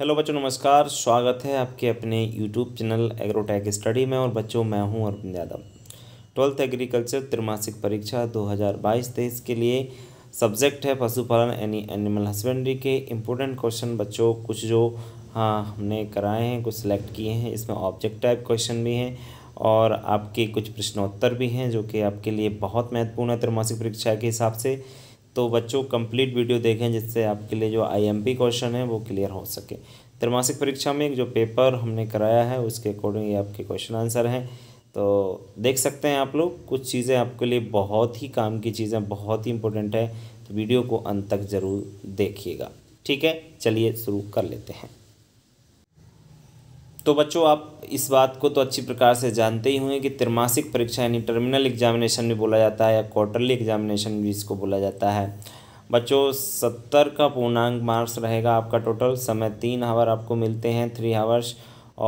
hello बच्चों नमस्कार स्वागत है आपके अपने यूट्यूब चैनल एग्रोटेक स्टडी में और बच्चों मैं हूं अरविंद यादव ट्वेल्थ एग्रीकल्चर त्रिमासिक परीक्षा 2022 तेईस के लिए सब्जेक्ट है पशुपालन यानी एनिमल हस्बेंड्री के इम्पोर्टेंट क्वेश्चन बच्चों कुछ जो हाँ हमने कराए हैं कुछ सेलेक्ट किए हैं इसमें ऑब्जेक्ट टाइप क्वेश्चन भी हैं और आपके कुछ प्रश्नोत्तर भी हैं जो कि आपके लिए बहुत महत्वपूर्ण है त्रिमासिक परीक्षा के हिसाब से तो बच्चों कंप्लीट वीडियो देखें जिससे आपके लिए जो आईएमपी क्वेश्चन है वो क्लियर हो सके त्रैमासिक परीक्षा में जो पेपर हमने कराया है उसके अकॉर्डिंग ये आपके क्वेश्चन आंसर हैं तो देख सकते हैं आप लोग कुछ चीज़ें आपके लिए बहुत ही काम की चीज़ें बहुत ही इंपॉर्टेंट है तो वीडियो को अंत तक ज़रूर देखिएगा ठीक है चलिए शुरू कर लेते हैं तो बच्चों आप इस बात को तो अच्छी प्रकार से जानते ही होंगे कि त्रिमासिक परीक्षा यानी टर्मिनल एग्जामिनेशन भी बोला जाता है या क्वार्टरली एग्जामिनेशन भी इसको बोला जाता है बच्चों सत्तर का पूर्णांक मार्क्स रहेगा आपका टोटल समय तीन आवर आपको मिलते हैं थ्री आवर्स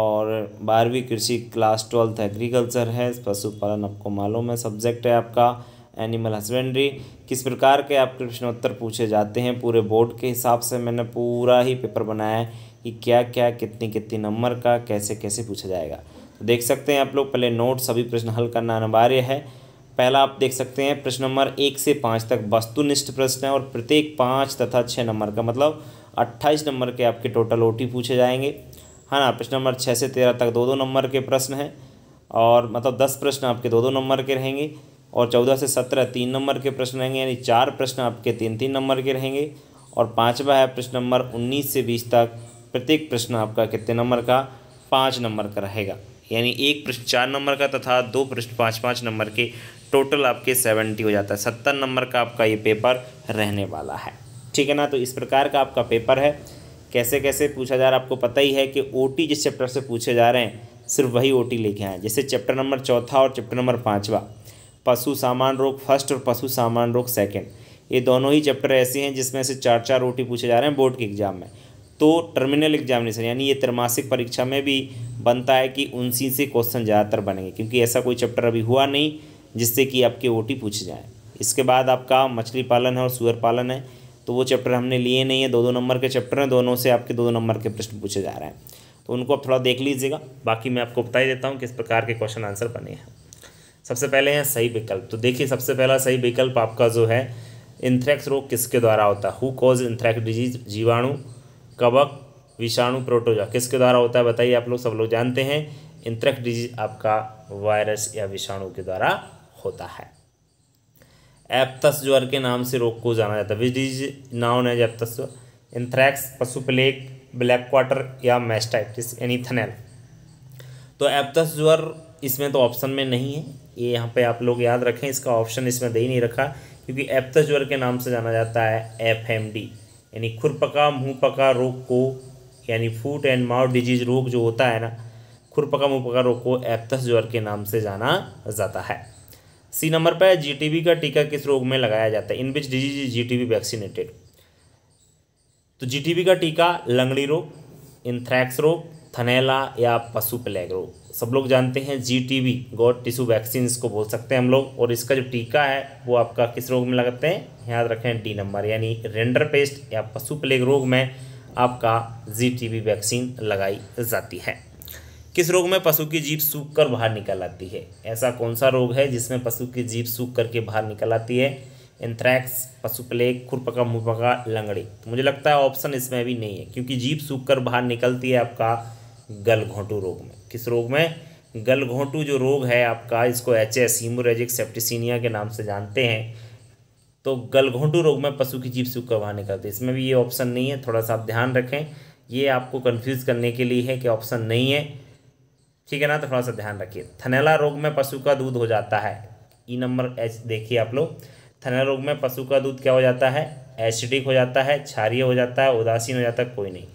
और बारहवीं कृषि क्लास ट्वेल्थ एग्रीकल्चर है पशुपालन आपको मालूम है सब्जेक्ट है आपका एनिमल हस्बेंड्री किस प्रकार के आपके प्रश्नोत्तर पूछे जाते हैं पूरे बोर्ड के हिसाब से मैंने पूरा ही पेपर बनाया है कि क्या क्या कितनी कितनी नंबर का कैसे कैसे पूछा जाएगा तो देख सकते हैं आप लोग पहले नोट सभी प्रश्न हल करना अनिवार्य है पहला आप देख सकते हैं प्रश्न नंबर एक से पाँच तक वस्तुनिष्ठ प्रश्न है और प्रत्येक पाँच तथा छः नंबर का मतलब अट्ठाईस नंबर के आपके टोटल ओ पूछे जाएंगे हाँ ना प्रश्न नंबर छः से तेरह तक दो दो नंबर के प्रश्न हैं और मतलब दस प्रश्न आपके दो दो नंबर के रहेंगे और चौदह से सत्रह तीन नंबर के प्रश्न रहेंगे यानी चार प्रश्न आपके तीन तीन नंबर के रहेंगे और पाँचवा है प्रश्न नंबर उन्नीस से बीस तक प्रत्येक प्रश्न आपका कितने नंबर का पाँच नंबर का रहेगा यानी एक प्रश्न चार नंबर का तथा दो प्रश्न पाँच पाँच नंबर के टोटल आपके सेवेंटी हो जाता है सत्तर नंबर का आपका ये पेपर रहने वाला है ठीक है ना तो इस प्रकार का आपका पेपर है कैसे कैसे पूछा जा रहा है आपको पता ही है कि ओ जिस चैप्टर से पूछे जा रहे हैं सिर्फ वही ओ लेके आए जैसे चैप्टर नंबर चौथा और चैप्टर नंबर पाँचवा पशु सामान रोग फर्स्ट और पशु सामान रोग सेकेंड ये दोनों ही चैप्टर ऐसे हैं जिसमें से चार चार रोटी पूछे जा रहे हैं बोर्ड के एग्जाम में तो टर्मिनल एग्जामिनेशन यानी ये त्रिमासिक परीक्षा में भी बनता है कि उनसी से क्वेश्चन ज़्यादातर बनेंगे क्योंकि ऐसा कोई चैप्टर अभी हुआ नहीं जिससे कि आपके ओ पूछे जाएँ इसके बाद आपका मछली पालन है और सुअर पालन है तो वो चैप्टर हमने लिए नहीं है दो दो नंबर के चैप्टर हैं दोनों से आपके दो दो नंबर के प्रश्न पूछे जा रहे हैं तो उनको आप थोड़ा देख लीजिएगा बाकी मैं आपको बता ही देता हूँ किस प्रकार के क्वेश्चन आंसर बने हैं सबसे पहले हैं सही विकल्प तो देखिए सबसे पहला सही विकल्प आपका जो है इंथ्रैक्स रोग किसके द्वारा होता है हु कॉज इंथ्रैक्स डिजीज जीवाणु कवक विषाणु प्रोटोजा किसके द्वारा होता है बताइए आप लोग सब लोग जानते हैं इंथ्रैक्स डिजीज आपका वायरस या विषाणु के द्वारा होता है एप्तस ज्वर के नाम से रोग को जाना जाता है विच डिजीज नाउन है एप्तस इंथ्रैक्स पशु प्लेग ब्लैक क्वाटर या मैस्टाइटिस एनीथनल तो एप्तस ज्वर इसमें तो ऑप्शन में नहीं है ये यहाँ पे आप लोग याद रखें इसका ऑप्शन इसमें दे ही नहीं रखा क्योंकि ज्वर के नाम से जाना जाता है एफ एम डी यानी खुरपका मुँह पका रोग को यानी फूट एंड माउथ डिजीज रोग जो होता है ना खुरपका मुँह पका रोग को ज्वर के नाम से जाना जाता है सी नंबर पर जीटीबी का टीका किस रोग में लगाया जाता है in which disease T B vaccinated तो बी का टीका लंगड़ी रोग इंथ्रैक्स रोग थनेला या पशु प्लेग रोग सब लोग जानते हैं G T V goat tissue vaccine इसको बोल सकते हैं हम लोग और इसका जो टीका है वो आपका किस रोग में लगाते हैं याद रखें डी नंबर यानी रेंडर पेस्ट या पशु प्लेग रोग में आपका जी टी वी वैक्सीन लगाई जाती है किस रोग में पशु की जीप सूख कर बाहर निकल आती है ऐसा कौन सा रोग है जिसमें पशु की जीप सूख करके बाहर निकल आती है एंथ्रैक्स पशु प्लेग खुरपका मुहपका लंगड़ी तो मुझे लगता है ऑप्शन इसमें भी नहीं है क्योंकि जीप सूख कर बाहर निकलती है आपका गलघोंटू रोग में किस रोग में गलघोंटू जो रोग है आपका इसको एच एस हीमोरेजिक सेप्टिसीनिया के नाम से जानते हैं तो गलघोंटू रोग में पशु की जीभ सूख करवाने का तो इसमें भी ये ऑप्शन नहीं है थोड़ा सा आप ध्यान रखें ये आपको कन्फ्यूज़ करने के लिए है कि ऑप्शन नहीं है ठीक है ना तो थोड़ा सा ध्यान रखिए थनेला रोग में पशु का दूध हो जाता है ई नंबर एच देखिए आप लोग थनेला रोग में पशु का दूध क्या हो जाता है एसिडिक हो जाता है क्षारिय हो जाता है उदासीन हो जाता है कोई नहीं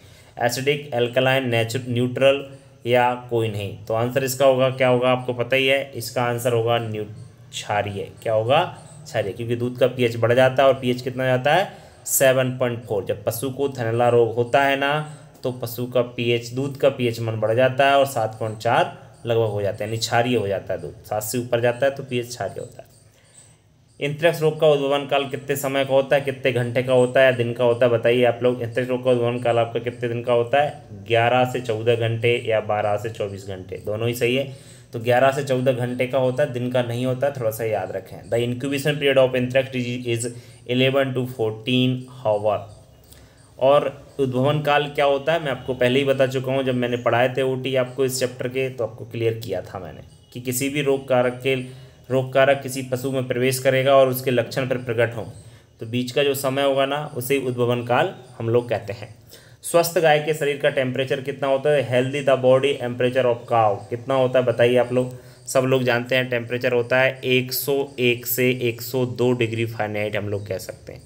एसिडिक एल्कलाइन नेचुर न्यूट्रल या कोई नहीं तो आंसर इसका होगा क्या होगा आपको पता ही है इसका आंसर होगा न्यू क्षारीय क्या होगा क्षारीय क्योंकि दूध का पीएच बढ़ जाता है और पीएच कितना जाता है सेवन पॉइंट फोर जब पशु को थनला रोग होता है ना तो पशु का पीएच दूध का पीएच मन बढ़ जाता है और सात पॉइंट चार लगभग हो जाता है यानी छारिय हो जाता है दूध सात से ऊपर जाता है तो पी क्षारीय होता है इंत्रेक्स रोग का उद्भवन काल कितने समय का होता है कितने घंटे का होता है या दिन का होता है बताइए आप लोग इंत्रेक्स रोग का उद्भवन काल आपका कितने दिन का होता है ग्यारह से चौदह घंटे या बारह से चौबीस घंटे दोनों ही सही है तो 11 से 14 घंटे का होता है दिन का नहीं होता थोड़ा सा याद रखें the incubation period of anthrax disease is eleven to fourteen hour और उद्भवन काल क्या होता है मैं आपको पहले ही बता चुका हूँ जब मैंने पढ़ाए थे ओ आपको इस चैप्टर के तो आपको क्लियर किया था मैंने कि किसी भी रोग कारक के रोग कारक किसी पशु में प्रवेश करेगा और उसके लक्षण पर प्रकट हों तो बीच का जो समय होगा ना उसे उद्भवन काल हम लोग कहते हैं स्वस्थ गाय के शरीर का टेम्परेचर कितना होता है healthy the body temperature of cow कितना होता है बताइए आप लोग सब लोग जानते हैं टेम्परेचर होता है 101 से 102 डिग्री फारेनहाइट हम लोग कह सकते हैं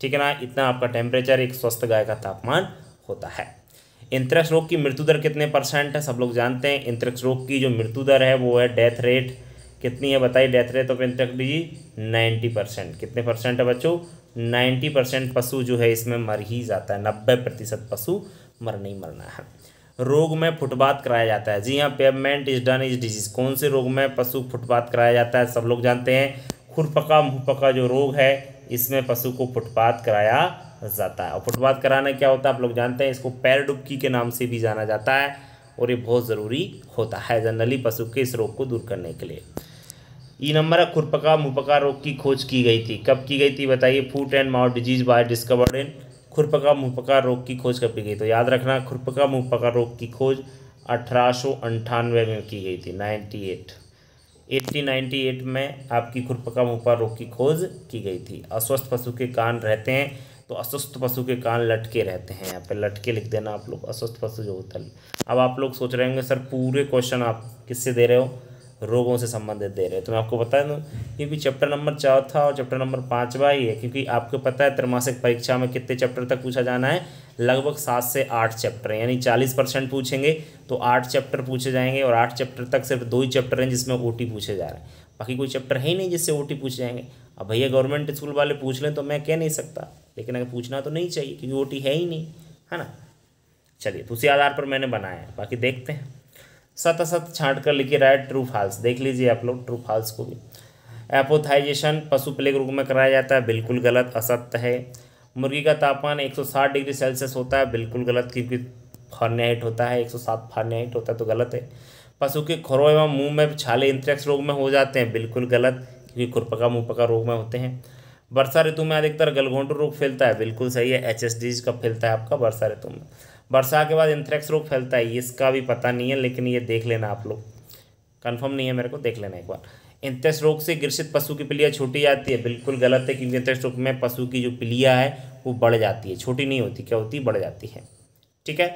ठीक है ना इतना आपका टेम्परेचर एक स्वस्थ गाय का तापमान होता है इंतरक्ष रोग की मृत्यु दर कितने परसेंट है सब लोग जानते हैं इंतरक्ष रोग की जो मृत्यु दर है वो है डेथ रेट कितनी है बताइए death rate of insect disease ninety percent कितने परसेंट है बच्चों नाइन्टी परसेंट पशु जो है इसमें मर ही जाता है नब्बे प्रतिशत पशु मर नहीं मरना है रोग में फुटपाथ कराया जाता है जी हाँ payment is done is disease कौन से रोग में पशु फुटपाथ कराया जाता है सब लोग जानते हैं खुरपका मुहपका जो रोग है इसमें पशु को फुटपाथ कराया जाता है और फुटपाथ कराना क्या होता है आप लोग जानते हैं इसको पैर डुबकी के नाम से भी जाना जाता है और ये बहुत ज़रूरी होता है जनरली पशु के इस रोग को दूर करने के लिए ई नंबर है खुरपका मुपका रोग की खोज की गई थी कब की गई थी बताइए foot and mouth disease by discovered in खुरपका मुपका रोग की खोज कब की गई तो याद रखना खुरपका मुपका रोग की खोज अठारह में की गई थी ninety eight eighty ninety eight में आपकी खुरपका मुहपा रोग की खोज की गई थी अस्वस्थ पशु के कान रहते हैं तो अस्वस्थ पशु के कान लटके रहते हैं यहाँ पे लटके लिख देना आप लोग अस्वस्थ पशु जो होता है अब आप लोग सोच रहे होंगे सर पूरे क्वेश्चन आप किससे दे रहे हो रोगों से संबंधित दे रहे हैं तो मैं आपको बता दूँ क्योंकि चैप्टर नंबर चौथा और चैप्टर नंबर पाँचवा ही है क्योंकि आपको पता है त्रिमासिक परीक्षा में कितने चैप्टर तक पूछा जाना है लगभग सात से आठ चैप्टर हैं यानी चालीस परसेंट पूछेंगे तो आठ चैप्टर पूछे जाएंगे और आठ चैप्टर तक सिर्फ दो ही चैप्टर हैं जिसमें ओ पूछे जा रहे हैं बाकी कोई चैप्टर है ही नहीं जिससे ओ पूछे जाएंगे अब भैया गवर्नमेंट स्कूल वाले पूछ लें तो मैं कह नहीं सकता लेकिन अगर पूछना तो नहीं चाहिए क्योंकि ओ है ही नहीं है ना चलिए तो उसी आधार पर मैंने बनाया है बाकी देखते हैं सत असत छाँट कर लिखी रहा है ट्रू फॉल्स देख लीजिए आप लोग ट्रू फॉल्स को भी एपोथाइजेशन पशु प्लेग रोग में कराया जाता है बिल्कुल गलत असत्य है मुर्गी का तापमान 160 डिग्री सेल्सियस होता है बिल्कुल गलत क्योंकि फॉर्नियाइट होता है 107 फॉर्नियाइट होता है तो गलत है पशु के खुरो एवं मुँह में छाले इंथ्रेक्स रोग में हो जाते हैं बिल्कुल गलत क्योंकि खुरपका मुँहपका रोग में होते हैं वर्षा ऋतु में अधिकतर गलघोंटू रोग फैलता है बिल्कुल सही है एच एस डीज का फैलता है आपका वर्षा ऋतु में वर्षा के बाद इंथ्रेक्स रोग फैलता है इसका भी पता नहीं है लेकिन ये देख लेना आप लोग कन्फर्म नहीं है मेरे को देख लेना एक बार इंथ्रेक्स रोग से ग्रसित पशु की पिलिया छोटी जाती है बिल्कुल गलत है क्योंकि इंथ्रेक्स रोग में पशु की जो पिलिया है वो बढ़ जाती है छोटी नहीं होती क्या होती बढ़ जाती है ठीक है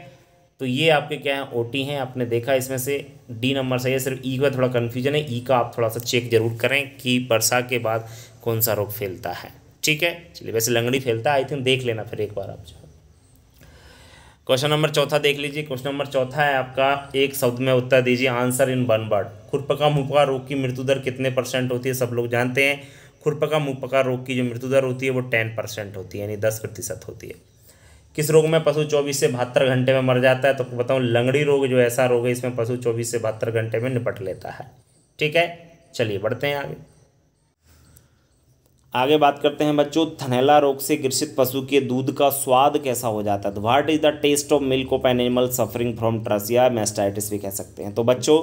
तो ये आपके क्या हैं ओटी हैं आपने देखा इसमें से डी नंबर सही है सिर्फ ई e का थोड़ा कन्फ्यूजन है ई e का आप थोड़ा सा चेक जरूर करें कि वर्षा के बाद कौन सा रोग फैलता है ठीक है चलिए वैसे लंगड़ी फैलता है आई थिंक देख लेना फिर एक बार आप जो क्वेश्चन नंबर चौथा देख लीजिए क्वेश्चन नंबर चौथा है आपका एक शब्द में उत्तर दीजिए आंसर इन वन वर्ड खुरपका मुपका रोग की मृत्यु दर कितने परसेंट होती है सब लोग जानते हैं खुरपका मुपका रोग की जो मृत्यु दर होती है वो टेन परसेंट होती है यानी दस प्रतिशत होती है किस रोग में पशु चौबीस से बहत्तर घंटे में मर जाता है तो बताऊँ लंगड़ी रोग जो ऐसा रोग है इसमें पशु चौबीस से बहत्तर घंटे में निपट लेता है ठीक है चलिए बढ़ते हैं आगे आगे बात करते हैं बच्चों थनेला रोग से ग्रसित पशु के दूध का स्वाद कैसा हो जाता है तो what is the test of milk of animal suffering from ट्रसिया मेस्टाइटिस भी कह सकते हैं तो बच्चों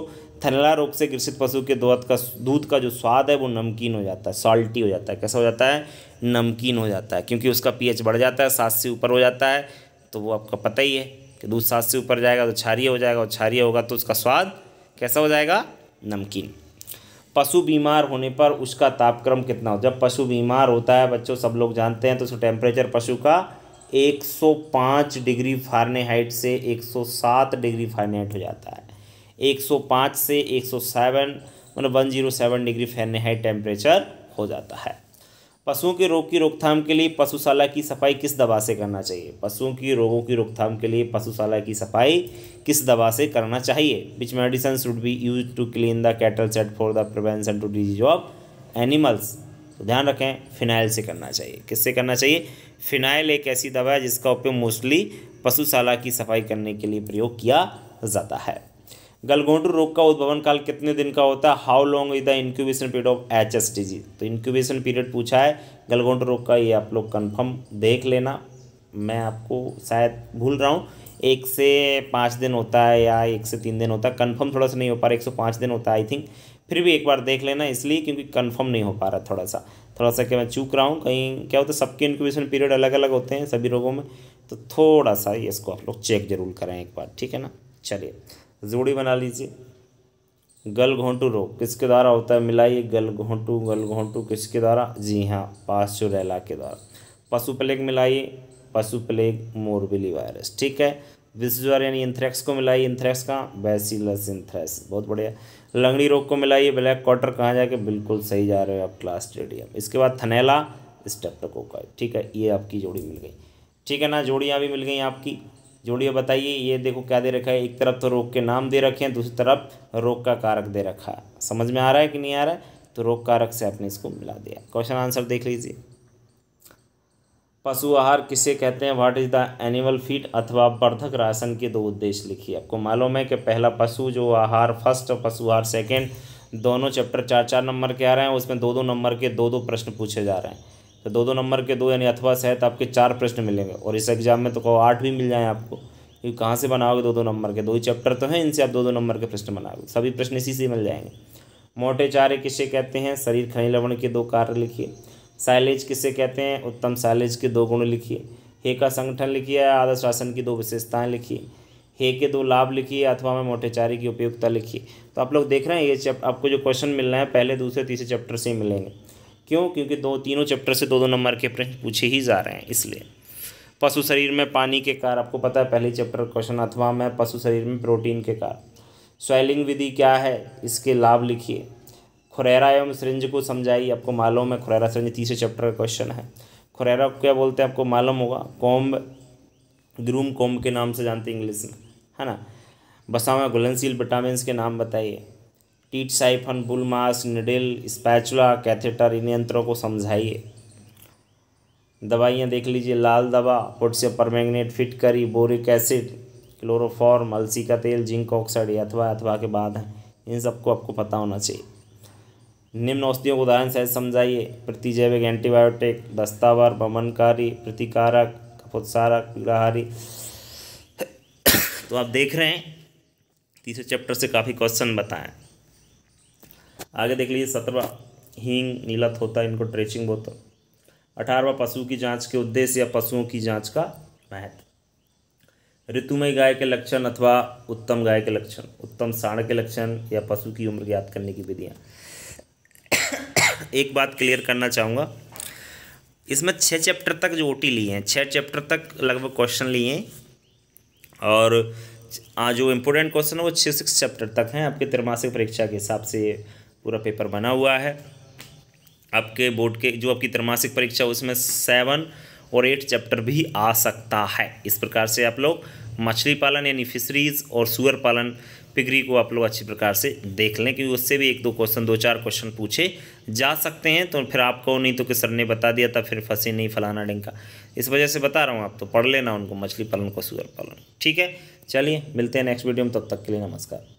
थनेला रोग से ग्रसित पशु के दूध का दूध का जो स्वाद है वो नमकीन हो जाता है सॉल्टी हो जाता है कैसा हो जाता है नमकीन हो जाता है क्योंकि उसका पी बढ़ जाता है सात से ऊपर हो जाता है तो वो आपका पता ही है कि दूध सात से ऊपर जाएगा तो क्षारिय हो जाएगा और क्षारिय होगा तो उसका स्वाद कैसा हो जाएगा नमकीन पशु बीमार होने पर उसका तापक्रम कितना हो जब पशु बीमार होता है बच्चों सब लोग जानते हैं तो उसका टेम्परेचर पशु का 105 डिग्री फारेनहाइट से 107 डिग्री फारेनहाइट हो जाता है 105 से 107 मतलब 107 डिग्री फारेनहाइट टेम्परेचर हो जाता है पशुओं के रोग की रोकथाम के लिए पशुशाला की सफाई किस दवा से करना चाहिए पशुओं की रोगों की रोकथाम के लिए पशुशाला की सफाई किस दवा से करना चाहिए which medicine should be use to clean the cattle set for the prevention to disease of animals तो ध्यान रखें फिनाइल से करना चाहिए किससे करना चाहिए फिनाइल एक ऐसी दवा है जिसका उपयोग मोस्टली पशुशाला की सफाई करने के लिए प्रयोग किया जाता है गलघोंटू रोग का उद्भवन काल कितने दिन का होता है how long is the incubation period of H S disease तो इंक्यूबेशन पीरियड पूछा है गलघोंटू रोग का ये आप लोग कन्फर्म देख लेना मैं आपको शायद भूल रहा हूँ एक से पाँच दिन होता है या एक से तीन दिन होता है कन्फर्म थोड़ा सा नहीं हो पा रहा एक सौ पाँच दिन होता है आई थिंक फिर भी एक बार देख लेना इसलिए क्योंकि कन्फर्म नहीं हो पा रहा थोड़ा सा थोड़ा सा कि मैं चूक रहा हूँ कहीं क्या होता है सबके इंक्यूबेशन पीरियड अलग अलग होते हैं सभी रोगों में तो थोड़ा सा इसको आप लोग चेक जरूर करें एक बार ठीक है ना चलिए जोड़ी बना लीजिए गल घोंटू रोग किसके द्वारा होता है मिलाइए गल घोंटू गल घोंटू किसके द्वारा जी हाँ पाश्चुरैला के द्वारा पशु प्लेग मिलाइए पशु प्लेग मोरबिली वायरस ठीक है विश्वज्वर यानी इंथ्रैक्स को मिलाइए इंथ्रैक्स का बैसिलस इंथ्रेक्स बहुत बढ़िया लंगड़ी रोग को मिलाइए ब्लैक क्वार्टर कहाँ जाके बिल्कुल सही जा रहे हो आप क्लास स्टेडियम इसके बाद थनेला स्टेप्टोकोकाई ठीक है ये आपकी जोड़ी मिल गई ठीक है ना जोड़ियाँ भी मिल गई आपकी जोड़िए बताइए ये देखो क्या दे रखा है एक तरफ तो रोग के नाम दे रखे हैं दूसरी तरफ रोग का कारक दे रखा है समझ में आ रहा है कि नहीं आ रहा है तो रोग कारक से आपने इसको मिला दिया क्वेश्चन आंसर देख लीजिए पशु आहार किसे कहते हैं what is the animal feed अथवा वर्धक राशन के दो उद्देश्य लिखिए आपको मालूम है कि पहला पशु जो आहार फर्स्ट और पशु आहार सेकेंड दोनों चैप्टर चार चार नंबर के आ रहे हैं उसमें दो दो नंबर के दो दो प्रश्न पूछे जा रहे हैं तो दो दो नंबर के दो यानी अथवा सहित आपके चार प्रश्न मिलेंगे और इस एग्ज़ाम में तो कहो आठ भी मिल जाए आपको क्योंकि कहाँ से बनाओगे दो दो नंबर के दो ही चैप्टर तो हैं इनसे आप दो दो नंबर के प्रश्न बनाओगे सभी प्रश्न इसी से मिल जाएंगे मोटे चारे किसे कहते हैं शरीर खनिज लवण के दो कार्य लिखिए साइलेज किसे कहते हैं उत्तम साइलेज के दो गुण लिखिए हे का संगठन लिखिए आदर्श शासन की दो विशेषताएं लिखिए हे के दो लाभ लिखिए अथवा में चारे की उपयोगिता लिखिए तो आप लोग देख रहे हैं ये आपको जो क्वेश्चन मिल रहे हैं पहले दूसरे तीसरे चैप्टर से ही मिलेंगे क्यों क्योंकि दो तीनों चैप्टर से दो दो नंबर के प्रश्न पूछे ही जा रहे हैं इसलिए पशु शरीर में पानी के कार आपको पता है पहले चैप्टर क्वेश्चन अथवा में पशु शरीर में प्रोटीन के कार स्वेलिंग विधि क्या है इसके लाभ लिखिए खुरैरा एवं सृंज को समझाइए आपको मालूम है खुरैरा सृंज तीसरे चैप्टर का क्वेश्चन है खुरैरा क्या बोलते हैं आपको मालूम होगा कोम्ब ग्रूम कोम्ब के नाम से जानते हैं इंग्लिश में है ना बसा हुआ घुलनशील विटामिन के नाम बताइए teat siphon bull needle spatula catheter इन यंत्रों को समझाइए दवाइयाँ देख लीजिए लाल दवा पोटेशियम परमैंगनेट करी बोरिक एसिड क्लोरोफॉर्म अलसी का तेल जिंक ऑक्साइड अथवा अथवा के बाद हैं इन सबको आपको पता होना चाहिए निम्न औषधियों को उदाहरण सहित समझाइए प्रतिजैविक एंटीबायोटिक दस्तावर बमनकारी प्रतिकारक कपोत्सारक पीड़ाहारी तो आप देख रहे हैं तीसरे चैप्टर से काफ़ी क्वेश्चन बताएं आगे देख लीजिए सत्रहवा हींग नीला होता है इनको ट्रेचिंग बहुत अठारहवा पशु की जांच के उद्देश्य या पशुओं की जांच का महत्व ऋतुमय गाय के लक्षण अथवा उत्तम गाय के लक्षण उत्तम साण के लक्षण या पशु की उम्र ज्ञात करने की विधियाँ एक बात क्लियर करना चाहूँगा इसमें छः चैप्टर तक जो ओटी लिए हैं छः चैप्टर तक लगभग क्वेश्चन लिए हैं और जो इम्पोर्टेंट क्वेश्चन है वो छः सिक्स चैप्टर तक हैं आपके त्रिमासिक परीक्षा के हिसाब से पूरा पेपर बना हुआ है आपके बोर्ड के जो आपकी त्रमासिक परीक्षा उसमें सेवन और एट चैप्टर भी आ सकता है इस प्रकार से आप लोग मछली पालन यानी फिशरीज और सुअर पालन पिगरी को आप लोग अच्छी प्रकार से देख लें क्योंकि उससे भी एक दो क्वेश्चन दो चार क्वेश्चन पूछे जा सकते हैं तो फिर आपको नहीं तो कि सर ने बता दिया था फिर फंसे नहीं फलाना डेंका इस वजह से बता रहा हूँ आप तो पढ़ लेना उनको मछली पालन को सुअर पालन ठीक है चलिए मिलते हैं नेक्स्ट वीडियो में तब तक के लिए नमस्कार